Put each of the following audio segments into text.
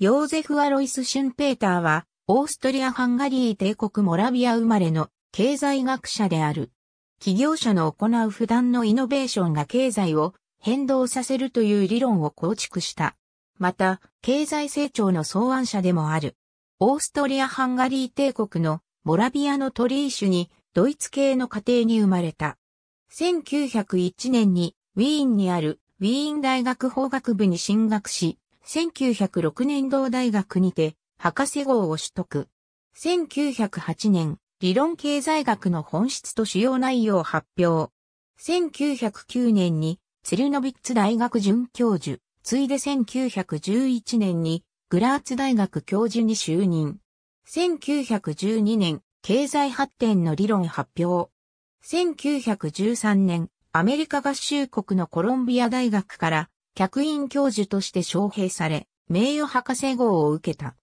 ヨーゼフ・アロイス・シュンペーターは、オーストリア・ハンガリー帝国モラビア生まれの経済学者である。企業者の行う普段のイノベーションが経済を変動させるという理論を構築した。また、経済成長の草案者でもある。オーストリア・ハンガリー帝国のモラビアのトリーシュにドイツ系の家庭に生まれた。1901年にウィーンにあるウィーン大学法学部に進学し、1906年同大学にて、博士号を取得。1908年、理論経済学の本質と主要内容を発表。1909年に、ツルノビッツ大学准教授、ついで1911年に、グラーツ大学教授に就任。1912年、経済発展の理論発表。1913年、アメリカ合衆国のコロンビア大学から客員教授として招聘され、名誉博士号を受けた。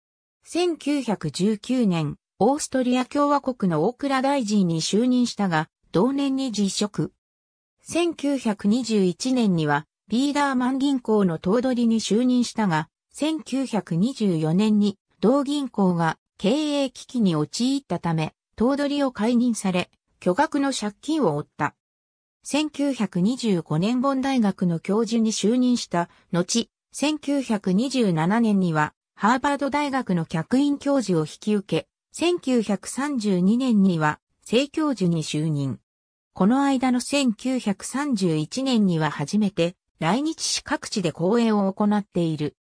1919年、オーストリア共和国の大倉大臣に就任したが、同年に辞職。1921年には、ビーダーマン銀行の頭取に就任したが、1924年に同銀行が経営危機に陥ったため、頭取を解任され、巨額の借金を負った。1925年本大学の教授に就任した、後、1927年には、ハーバード大学の客員教授を引き受け、1932年には、正教授に就任。この間の1931年には初めて、来日市各地で講演を行っている。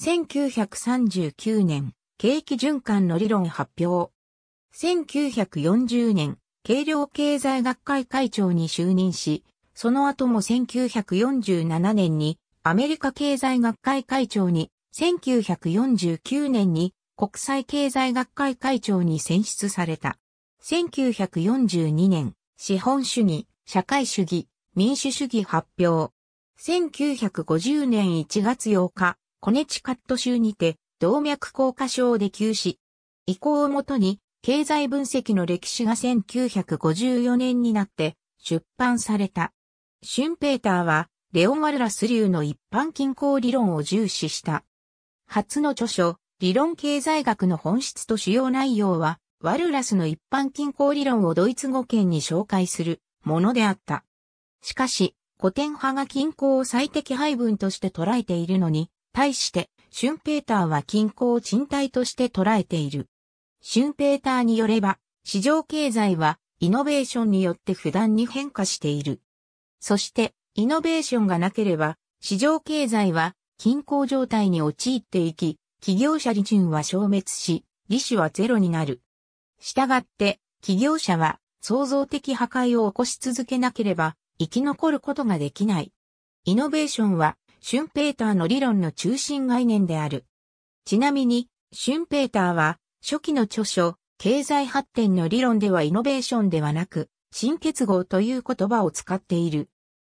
1939年、景気循環の理論発表。1940年、軽量経済学会会長に就任し、その後も1947年にアメリカ経済学会会長に、1949年に国際経済学会会長に選出された。1942年、資本主義、社会主義、民主主義発表。1950年1月8日、コネチカット州にて、動脈硬化症で急死。移行をもとに、経済分析の歴史が1954年になって出版された。シュンペーターは、レオマワルラス流の一般均衡理論を重視した。初の著書、理論経済学の本質と主要内容は、ワルラスの一般均衡理論をドイツ語圏に紹介するものであった。しかし、古典派が均衡を最適配分として捉えているのに、対して、シュンペーターは均衡を賃貸として捉えている。シュンペーターによれば、市場経済はイノベーションによって不断に変化している。そして、イノベーションがなければ、市場経済は均衡状態に陥っていき、企業者利潤は消滅し、利子はゼロになる。したがって、企業者は創造的破壊を起こし続けなければ生き残ることができない。イノベーションは、シュンペーターの理論の中心概念である。ちなみに、シュンペーターは、初期の著書、経済発展の理論ではイノベーションではなく、新結合という言葉を使っている。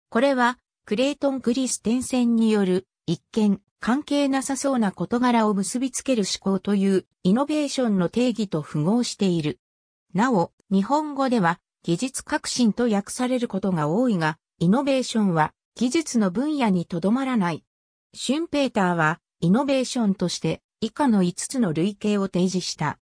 これは、クレイトン・クリステンセンによる、一見、関係なさそうな事柄を結びつける思考という、イノベーションの定義と符合している。なお、日本語では、技術革新と訳されることが多いが、イノベーションは、技術の分野にとどまらない。シュンペーターは、イノベーションとして、以下の5つの類型を提示した。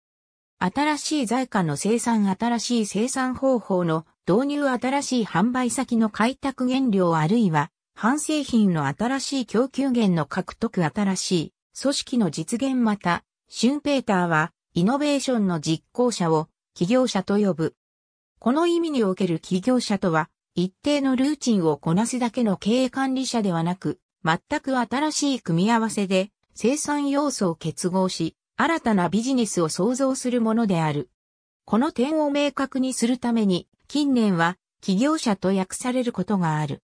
新しい在価の生産新しい生産方法の導入新しい販売先の開拓原料あるいは、半製品の新しい供給源の獲得新しい組織の実現また、シュンペーターはイノベーションの実行者を企業者と呼ぶ。この意味における企業者とは、一定のルーチンをこなすだけの経営管理者ではなく、全く新しい組み合わせで生産要素を結合し、新たなビジネスを創造するものである。この点を明確にするために、近年は、企業者と訳されることがある。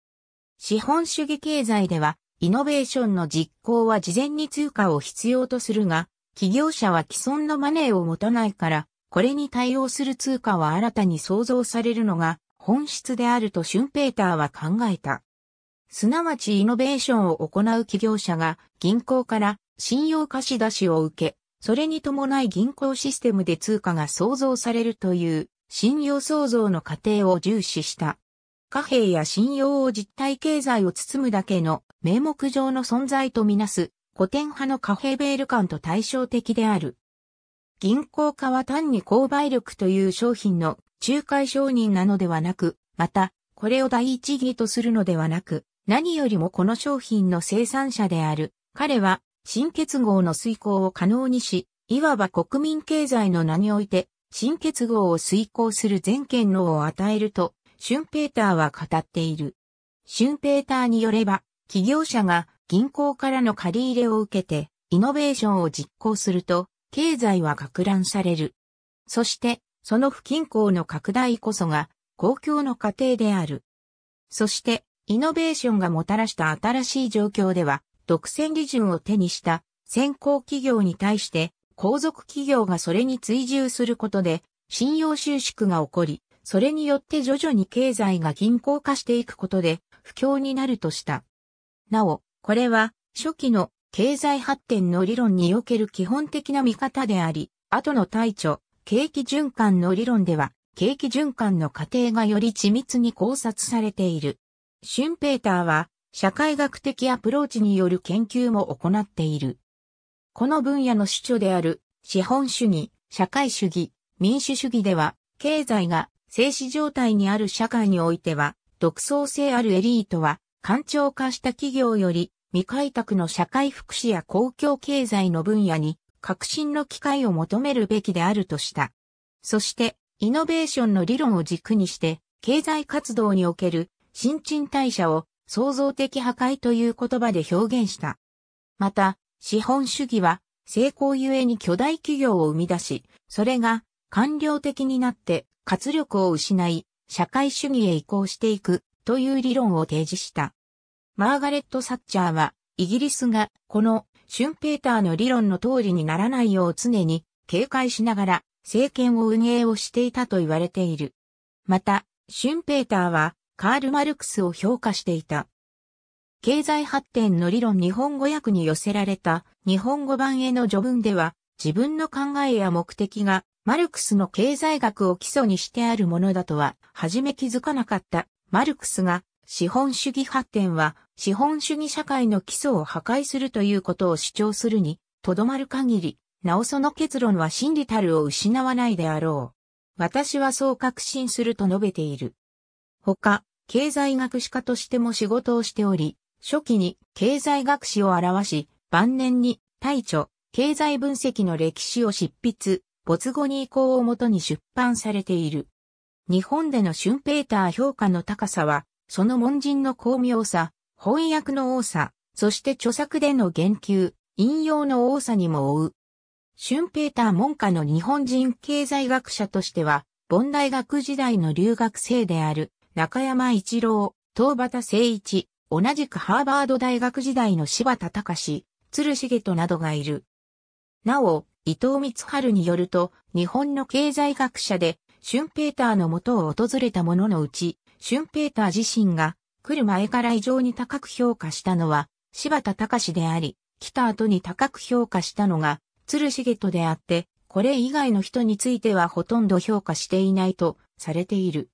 資本主義経済では、イノベーションの実行は事前に通貨を必要とするが、企業者は既存のマネーを持たないから、これに対応する通貨は新たに創造されるのが本質であるとシュンペーターは考えた。すなわちイノベーションを行う企業者が銀行から信用貸し出しを受け、それに伴い銀行システムで通貨が創造されるという信用創造の過程を重視した。貨幣や信用を実体経済を包むだけの名目上の存在とみなす古典派の貨幣ベール感と対照的である。銀行家は単に購買力という商品の仲介商人なのではなく、また、これを第一義とするのではなく、何よりもこの商品の生産者である、彼は、新結合の遂行を可能にし、いわば国民経済の名において、新結合を遂行する全権能を与えると、シュンペーターは語っている。シュンペーターによれば、企業者が銀行からの借り入れを受けて、イノベーションを実行すると、経済は拡乱される。そして、その不均衡の拡大こそが、公共の過程である。そして、イノベーションがもたらした新しい状況では、独占利潤を手にした先行企業に対して、後続企業がそれに追従することで、信用収縮が起こり、それによって徐々に経済が均衡化していくことで、不況になるとした。なお、これは、初期の経済発展の理論における基本的な見方であり、後の対処、景気循環の理論では、景気循環の過程がより緻密に考察されている。シュンペーターは社会学的アプローチによる研究も行っている。この分野の主張である資本主義、社会主義、民主主義では、経済が静止状態にある社会においては、独創性あるエリートは、官庁化した企業より未開拓の社会福祉や公共経済の分野に革新の機会を求めるべきであるとした。そして、イノベーションの理論を軸にして、経済活動における新陳代謝を創造的破壊という言葉で表現した。また、資本主義は成功ゆえに巨大企業を生み出し、それが官僚的になって活力を失い、社会主義へ移行していくという理論を提示した。マーガレット・サッチャーは、イギリスがこのシュンペーターの理論の通りにならないよう常に警戒しながら政権を運営をしていたと言われている。また、シュンペーターはカール・マルクスを評価していた。経済発展の理論日本語訳に寄せられた日本語版への序文では自分の考えや目的がマルクスの経済学を基礎にしてあるものだとは初め気づかなかったマルクスが資本主義発展は資本主義社会の基礎を破壊するということを主張するにとどまる限りなおその結論は真理たるを失わないであろう。私はそう確信すると述べている。ほか、経済学士科としても仕事をしており、初期に経済学史を表し、晩年に大著、経済分析の歴史を執筆、没後に移行をもとに出版されている。日本でのシュンペーター評価の高さは、その門人の巧妙さ、翻訳の多さ、そして著作での言及、引用の多さにも追う。シュンペーター門下の日本人経済学者としては、ボン大学時代の留学生である中山一郎、東畑誠一、同じくハーバード大学時代の柴田隆、鶴重人などがいる。なお、伊藤光春によると、日本の経済学者で、シュンペーターの元を訪れた者のうち、シュンペーター自身が来る前から異常に高く評価したのは、柴田隆であり、来た後に高く評価したのが、鶴重人であって、これ以外の人についてはほとんど評価していないとされている。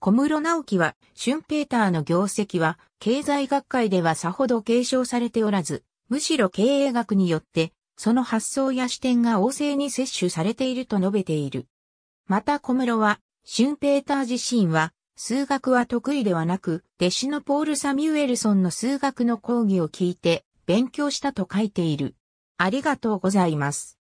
小室直樹は、シュンペーターの業績は、経済学会ではさほど継承されておらず、むしろ経営学によって、その発想や視点が旺盛に摂取されていると述べている。また小室は、シュンペーター自身は、数学は得意ではなく、弟子のポール・サミュエルソンの数学の講義を聞いて、勉強したと書いている。ありがとうございます。